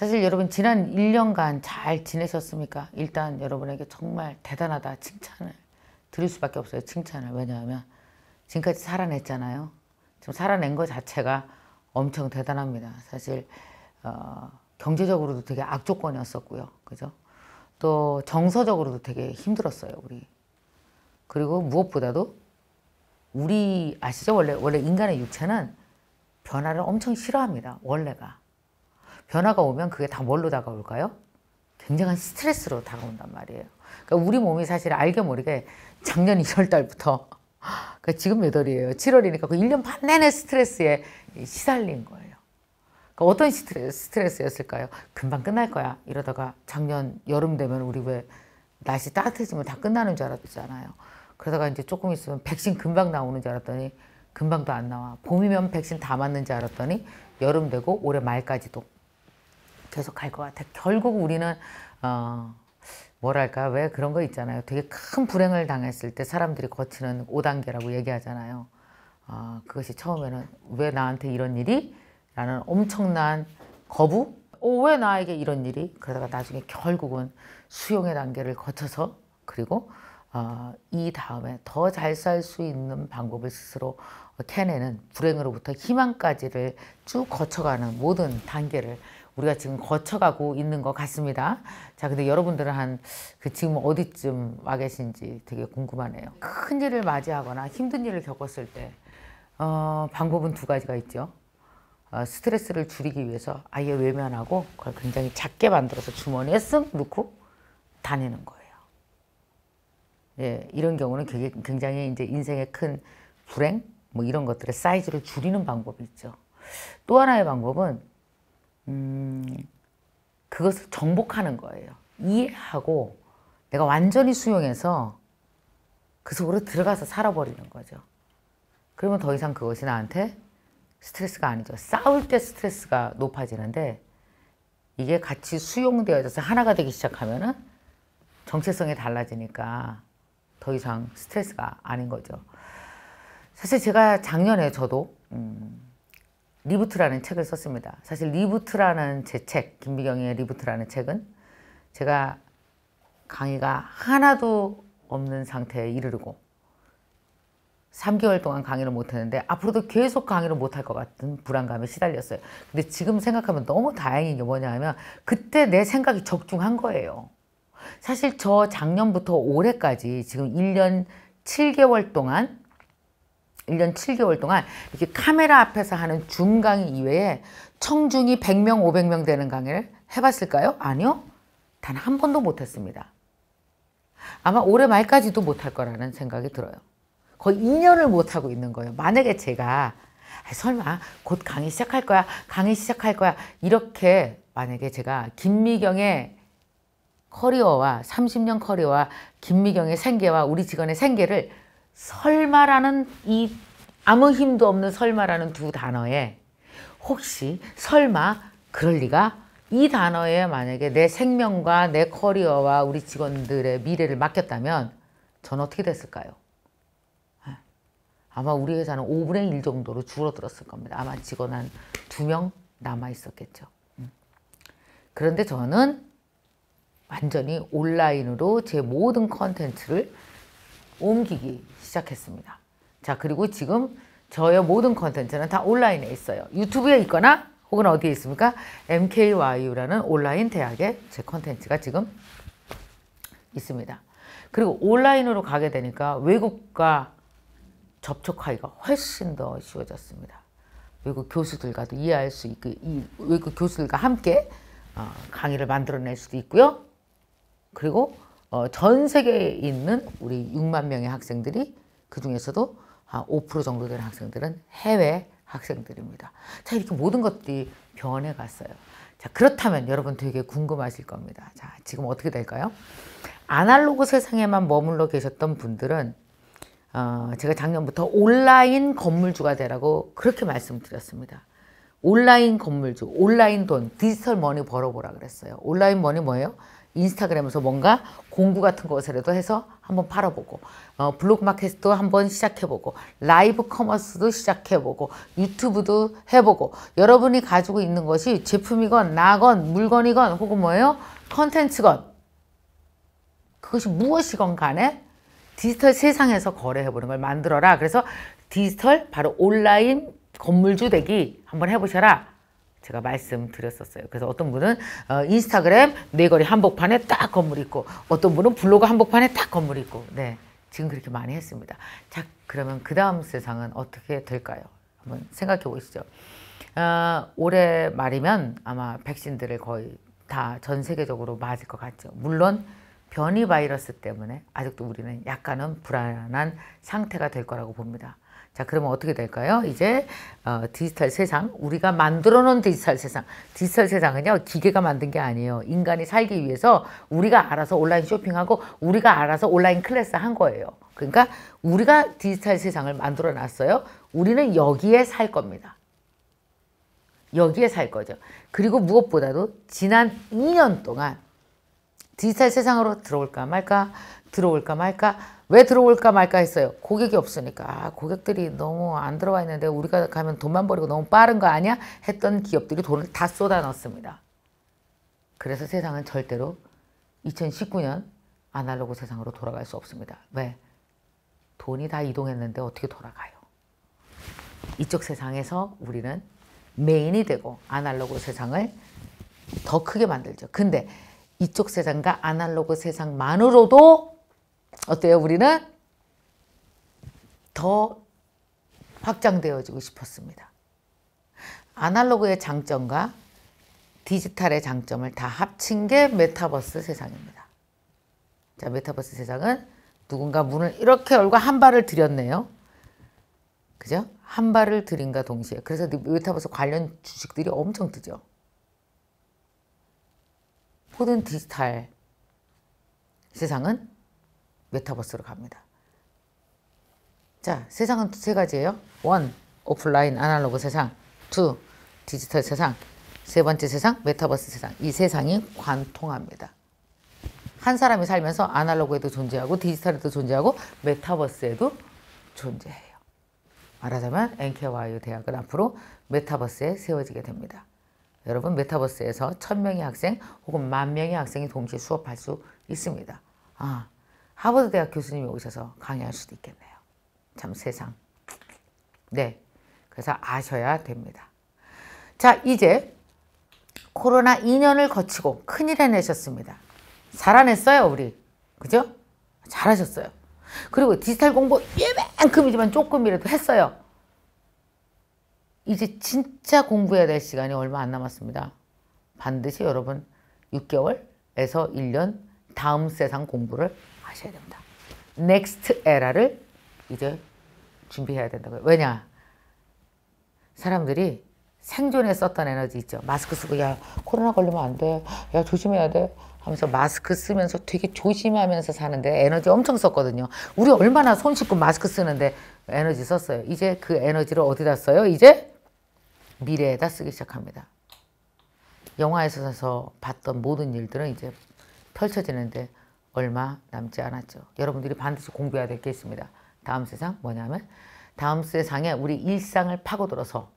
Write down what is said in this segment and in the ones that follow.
사실 여러분 지난 1년간 잘 지내셨습니까? 일단 여러분에게 정말 대단하다 칭찬을 드릴 수밖에 없어요. 칭찬을. 왜냐하면 지금까지 살아냈잖아요. 지금 살아낸 것 자체가 엄청 대단합니다. 사실 어, 경제적으로도 되게 악조건이었었고요. 그죠? 또 정서적으로도 되게 힘들었어요. 우리. 그리고 무엇보다도 우리 아시죠? 원래 원래 인간의 육체는 변화를 엄청 싫어합니다. 원래가. 변화가 오면 그게 다 뭘로 다가올까요? 굉장한 스트레스로 다가온단 말이에요. 그러니까 우리 몸이 사실 알게 모르게 작년 1월 달부터 그러니까 지금 몇 월이에요? 7월이니까 그 1년 반 내내 스트레스에 시달린 거예요. 그러니까 어떤 스트레스, 였을까요 금방 끝날 거야. 이러다가 작년 여름 되면 우리 왜 날씨 따뜻해지면 다 끝나는 줄 알았잖아요. 그러다가 이제 조금 있으면 백신 금방 나오는 줄 알았더니 금방도 안 나와. 봄이면 백신 다 맞는 줄 알았더니 여름 되고 올해 말까지도 계속 갈 것 같아. 결국 우리는 어, 뭐랄까 왜 그런 거 있잖아요. 되게 큰 불행을 당했을 때 사람들이 거치는 5단계라고 얘기하잖아요. 어, 그것이 처음에는 왜 나한테 이런 일이? 라는 엄청난 거부? 어, 왜 나에게 이런 일이? 그러다가 나중에 결국은 수용의 단계를 거쳐서 그리고 어, 이 다음에 더 잘 살 수 있는 방법을 스스로 캐내는 불행으로부터 희망까지를 쭉 거쳐가는 모든 단계를 우리가 지금 거쳐가고 있는 것 같습니다. 자, 근데 여러분들은 한그 지금 어디쯤 와 계신지 되게 궁금하네요. 큰 일을 맞이하거나 힘든 일을 겪었을 때 어, 방법은 두 가지가 있죠. 어, 스트레스를 줄이기 위해서 아예 외면하고 그걸 굉장히 작게 만들어서 주머니에 쓱 넣고 다니는 거예요. 예, 이런 경우는 굉장히 이제 인생의 큰 불행 뭐 이런 것들의 사이즈를 줄이는 방법이 있죠. 또 하나의 방법은 음, 그것을 정복하는 거예요. 이해하고 내가 완전히 수용해서 그 속으로 들어가서 살아버리는 거죠. 그러면 더 이상 그것이 나한테 스트레스가 아니죠. 싸울 때 스트레스가 높아지는데 이게 같이 수용되어져서 하나가 되기 시작하면은 정체성이 달라지니까 더 이상 스트레스가 아닌 거죠. 사실 제가 작년에 저도 음, 리부트라는 책을 썼습니다. 사실 리부트라는 제 책, 김비경의 리부트라는 책은 제가 강의가 하나도 없는 상태에 이르르고 3개월 동안 강의를 못했는데 앞으로도 계속 강의를 못 할 것 같은 불안감에 시달렸어요. 근데 지금 생각하면 너무 다행인 게 뭐냐 하면 그때 내 생각이 적중한 거예요. 사실 저 작년부터 올해까지 지금 1년 7개월 동안 1년 7개월 동안 이렇게 카메라 앞에서 하는 줌 강의 이외에 청중이 100명, 500명 되는 강의를 해봤을까요? 아니요. 단 한 번도 못했습니다. 아마 올해 말까지도 못 할 거라는 생각이 들어요. 거의 2년을 못하고 있는 거예요. 만약에 제가 설마 곧 강의 시작할 거야 강의 시작할 거야 이렇게 만약에 제가 김미경의 커리어와 30년 커리어와 김미경의 생계와 우리 직원의 생계를 설마라는 이 아무 힘도 없는 설마라는 두 단어에 혹시 설마 그럴 리가 이 단어에 만약에 내 생명과 내 커리어와 우리 직원들의 미래를 맡겼다면 전 어떻게 됐을까요? 예. 아마 우리 회사는 5분의 1 정도로 줄어들었을 겁니다. 아마 직원 한 두 명 남아 있었겠죠. 음. 그런데 저는 완전히 온라인으로 제 모든 컨텐츠를 옮기기 시작했습니다. 자 그리고 지금 저의 모든 컨텐츠는 다 온라인에 있어요. 유튜브에 있거나 혹은 어디에 있습니까? MKYU라는 온라인 대학의 제 컨텐츠가 지금 있습니다. 그리고 온라인으로 가게 되니까 외국과 접촉하기가 훨씬 더 쉬워졌습니다. 외국 교수들과도 이해할 수 있고 이 외국 교수들과 함께 어, 강의를 만들어낼 수도 있고요. 그리고 어, 전 세계에 있는 우리 6만 명의 학생들이 그 중에서도 한5% 정도 되는 학생들은 해외 학생들입니다. 자, 이렇게 모든 것들이 변해 갔어요. 자, 그렇다면 여러분 되게 궁금하실 겁니다. 자, 지금 어떻게 될까요? 아날로그 세상에만 머물러 계셨던 분들은 어, 제가 작년부터 온라인 건물주가 되라고 그렇게 말씀드렸습니다. 온라인 건물주, 온라인 돈, 디지털 머니 벌어보라 그랬어요. 온라인 머니 뭐예요? 인스타그램에서 뭔가 공구 같은 것이라도 해서 한번 팔아보고 어, 블로그 마켓도 한번 시작해보고 라이브 커머스도 시작해보고 유튜브도 해보고 여러분이 가지고 있는 것이 제품이건 나건 물건이건 혹은 뭐예요? 컨텐츠건 그것이 무엇이건 간에 디지털 세상에서 거래해보는 걸 만들어라. 그래서 디지털 바로 온라인 건물주 되기 한번 해보셔라. 제가 말씀드렸었어요. 그래서 어떤 분은 어, 인스타그램 네거리 한복판에 딱 건물 있고 어떤 분은 블로그 한복판에 딱 건물 있고 네 지금 그렇게 많이 했습니다. 자 그러면 그 다음 세상은 어떻게 될까요? 한번 생각해 보시죠. 어, 올해 말이면 아마 백신들을 거의 다 전 세계적으로 맞을 것 같죠. 물론 변이 바이러스 때문에 아직도 우리는 약간은 불안한 상태가 될 거라고 봅니다. 자 그러면 어떻게 될까요? 이제 어, 디지털 세상 우리가 만들어 놓은 디지털 세상 디지털 세상은요 기계가 만든 게 아니에요 인간이 살기 위해서 우리가 알아서 온라인 쇼핑하고 우리가 알아서 온라인 클래스 한 거예요 그러니까 우리가 디지털 세상을 만들어 놨어요 우리는 여기에 살 겁니다 여기에 살 거죠 그리고 무엇보다도 지난 2년 동안 디지털 세상으로 들어올까 말까 들어올까 말까 왜 들어올까 말까 했어요. 고객이 없으니까 아, 고객들이 너무 안 들어와 있는데 우리가 가면 돈만 버리고 너무 빠른 거 아니야? 했던 기업들이 돈을 다 쏟아 넣습니다. 었 그래서 세상은 절대로 2019년 아날로그 세상으로 돌아갈 수 없습니다. 왜? 돈이 다 이동했는데 어떻게 돌아가요? 이쪽 세상에서 우리는 메인이 되고 아날로그 세상을 더 크게 만들죠. 근데 이쪽 세상과 아날로그 세상만으로도 어때요? 우리는 더 확장되어지고 싶었습니다. 아날로그의 장점과 디지털의 장점을 다 합친 게 메타버스 세상입니다. 자, 메타버스 세상은 누군가 문을 이렇게 열고 한 발을 들였네요. 그죠? 한 발을 들인가 동시에. 그래서 메타버스 관련 주식들이 엄청 뜨죠. 모든 디지털 세상은 메타버스로 갑니다. 자, 세상은 세 가지예요. 원, 오프라인 아날로그 세상. 투, 디지털 세상. 세 번째 세상, 메타버스 세상. 이 세상이 관통합니다. 한 사람이 살면서 아날로그에도 존재하고 디지털에도 존재하고 메타버스에도 존재해요. 말하자면 NKYU 대학은 앞으로 메타버스에 세워지게 됩니다. 여러분 메타버스에서 천명의 학생 혹은 만명의 학생이 동시에 수업할 수 있습니다. 아, 하버드 대학 교수님이 오셔서 강의할 수도 있겠네요. 참 세상. 네, 그래서 아셔야 됩니다. 자, 이제 코로나 2년을 거치고 큰일 해내셨습니다. 살아냈어요, 우리. 그죠? 잘하셨어요. 그리고 디지털 공부 예만큼이지만 조금이라도 했어요. 이제 진짜 공부해야 될 시간이 얼마 안 남았습니다. 반드시 여러분 6개월에서 1년 다음 세상 공부를 하셔야 됩니다. 넥스트 에라를 이제 준비해야 된다고요. 왜냐? 사람들이 생존에 썼던 에너지 있죠. 마스크 쓰고 야 코로나 걸리면 안 돼. 야 조심해야 돼. 하면서 마스크 쓰면서 되게 조심하면서 사는데 에너지 엄청 썼거든요. 우리 얼마나 손 씻고 마스크 쓰는데 에너지 썼어요. 이제 그 에너지를 어디다 써요? 이제 미래에다 쓰기 시작합니다. 영화에서 봤던 모든 일들은 이제 펼쳐지는데 얼마 남지 않았죠. 여러분들이 반드시 공부해야 될 게 있습니다. 다음 세상 뭐냐면 다음 세상에 우리 일상을 파고들어서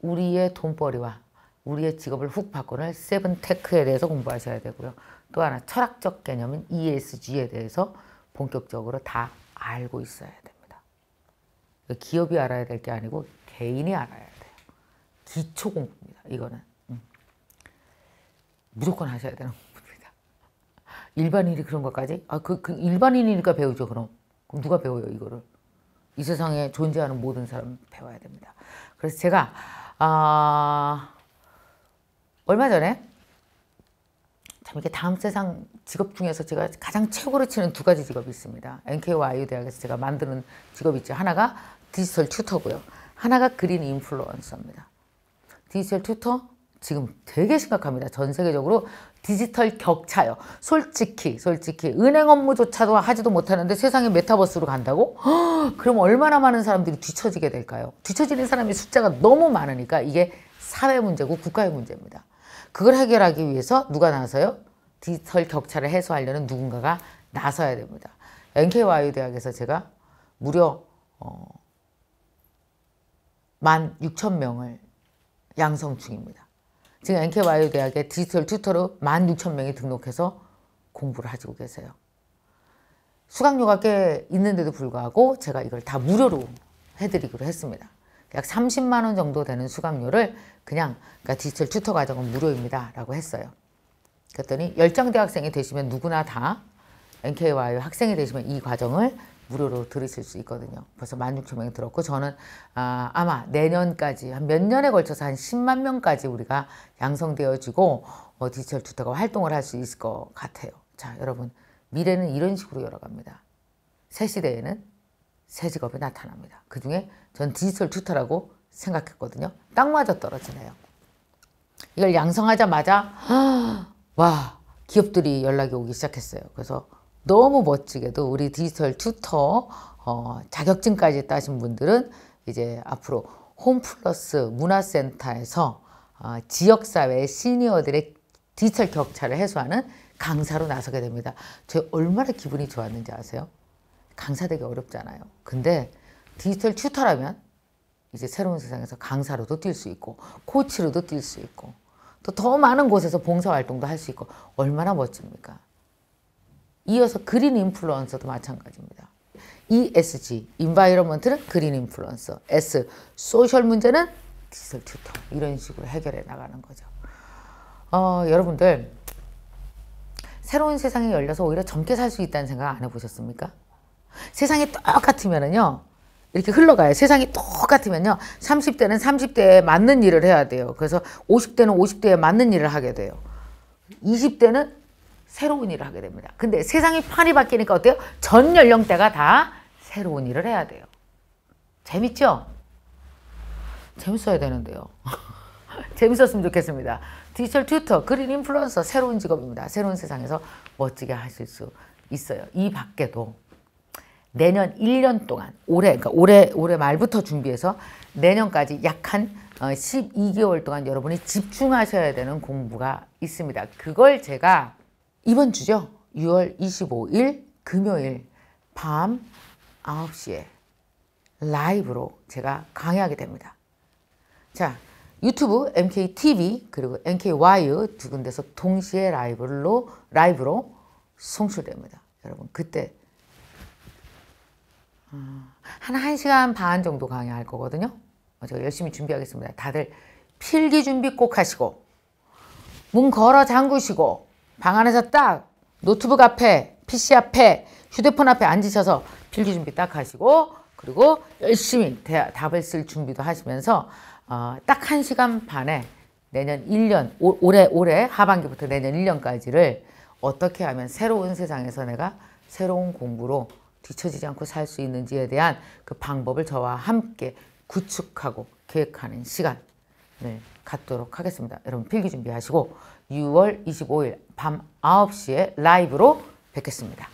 우리의 돈벌이와 우리의 직업을 훅 바꾸는 세븐테크에 대해서 공부하셔야 되고요. 또 하나 철학적 개념인 ESG에 대해서 본격적으로 다 알고 있어야 됩니다. 기업이 알아야 될 게 아니고 개인이 알아야 돼요. 기초 공부입니다. 이거는 음. 무조건 하셔야 되는 공니다 일반인이 그런 것까지? 아, 그, 그 일반인이니까 배우죠. 그럼. 그럼 누가 배워요 이거를? 이 세상에 존재하는 모든 사람 배워야 됩니다. 그래서 제가 아, 얼마 전에 참 이게 다음 세상 직업 중에서 제가 가장 최고로 치는 두 가지 직업이 있습니다. NK와 아대학에서 제가 만드는 직업이 있죠. 하나가 디지털 튜터고요. 하나가 그린 인플루언서입니다. 디지털 튜터 지금 되게 심각합니다. 전 세계적으로 디지털 격차요. 솔직히 솔직히 은행 업무조차도 하지도 못하는데 세상에 메타버스로 간다고? 허, 그럼 얼마나 많은 사람들이 뒤처지게 될까요? 뒤처지는 사람의 숫자가 너무 많으니까 이게 사회 문제고 국가의 문제입니다. 그걸 해결하기 위해서 누가 나서요? 디지털 격차를 해소하려는 누군가가 나서야 됩니다. NKY 대학에서 제가 무려 어, 1 6 0 명을 양성충입니다. 지금 NK바이오 대학에 디지털 튜터로 16,000명이 등록해서 공부를 하시고 계세요. 수강료가 꽤 있는데도 불구하고 제가 이걸 다 무료로 해드리기로 했습니다. 약 30만 원 정도 되는 수강료를 그냥 그러니까 디지털 튜터 과정은 무료입니다. 라고 했어요. 그랬더니 열정대 학생이 되시면 누구나 다 n k y 학생이 되시면 이 과정을 무료로 들으실 수 있거든요. 벌써 16,000명이 들었고 저는 아, 아마 내년까지 한 몇 년에 걸쳐서 한 10만 명까지 우리가 양성되어지고 어, 디지털 투자가 활동을 할 수 있을 것 같아요. 자 여러분 미래는 이런 식으로 열어갑니다. 새 시대에는 새 직업이 나타납니다. 그중에 전 디지털 투타라고 생각했거든요. 딱 맞아 떨어지네요. 이걸 양성하자마자 와 기업들이 연락이 오기 시작했어요. 그래서 너무 멋지게도 우리 디지털 튜터 어, 자격증까지 따신 분들은 이제 앞으로 홈플러스 문화센터에서 어, 지역사회 시니어들의 디지털 격차를 해소하는 강사로 나서게 됩니다. 저 얼마나 기분이 좋았는지 아세요? 강사 되기 어렵잖아요. 근데 디지털 튜터라면 이제 새로운 세상에서 강사로도 뛸 수 있고 코치로도 뛸 수 있고 또 더 많은 곳에서 봉사활동도 할 수 있고 얼마나 멋집니까? 이어서 그린 인플루언서도 마찬가지입니다. ESG, 인바이러먼트는 그린 인플루언서, S, 소셜 문제는 디지털 튜터 이런 식으로 해결해 나가는 거죠. 어, 여러분들 새로운 세상에 열려서 오히려 젊게 살 수 있다는 생각 안 해보셨습니까? 세상이 똑같으면은요 이렇게 흘러가요. 세상이 똑같으면요 30대는 30대에 맞는 일을 해야 돼요. 그래서 50대는 50대에 맞는 일을 하게 돼요. 20대는 새로운 일을 하게 됩니다. 근데 세상이 판이 바뀌니까 어때요? 전 연령대가 다 새로운 일을 해야 돼요. 재밌죠? 재밌어야 되는데요. 재밌었으면 좋겠습니다. 디지털 튜터, 그린 인플루언서, 새로운 직업입니다. 새로운 세상에서 멋지게 하실 수 있어요. 이 밖에도 내년 1년 동안, 올해, 그러니까 올해, 올해 말부터 준비해서 내년까지 약 한 12개월 어, 동안 여러분이 집중하셔야 되는 공부가 있습니다. 그걸 제가 이번 주죠. 6월 25일 금요일 밤 9시에 라이브로 제가 강의하게 됩니다. 자, 유튜브 MKTV 그리고 m k 와이두 군데서 동시에 라이브로 라이브로 송출됩니다. 여러분 그때 아, 한 1시간 반 정도 강의할 거거든요. 어, 제가 열심히 준비하겠습니다. 다들 필기 준비 꼭 하시고 문 걸어 잠그시고 방 안에서 딱 노트북 앞에, PC 앞에, 휴대폰 앞에 앉으셔서 필기 준비 딱 하시고 그리고 열심히 대, 답을 쓸 준비도 하시면서 어, 딱 1시간 반에 내년 1년, 오, 올해 올해 하반기부터 내년 1년까지를 어떻게 하면 새로운 세상에서 내가 새로운 공부로 뒤처지지 않고 살 수 있는지에 대한 그 방법을 저와 함께 구축하고 계획하는 시간을 네, 갖도록 하겠습니다. 여러분 필기 준비하시고 6월 25일 밤 9시에 라이브로 뵙겠습니다.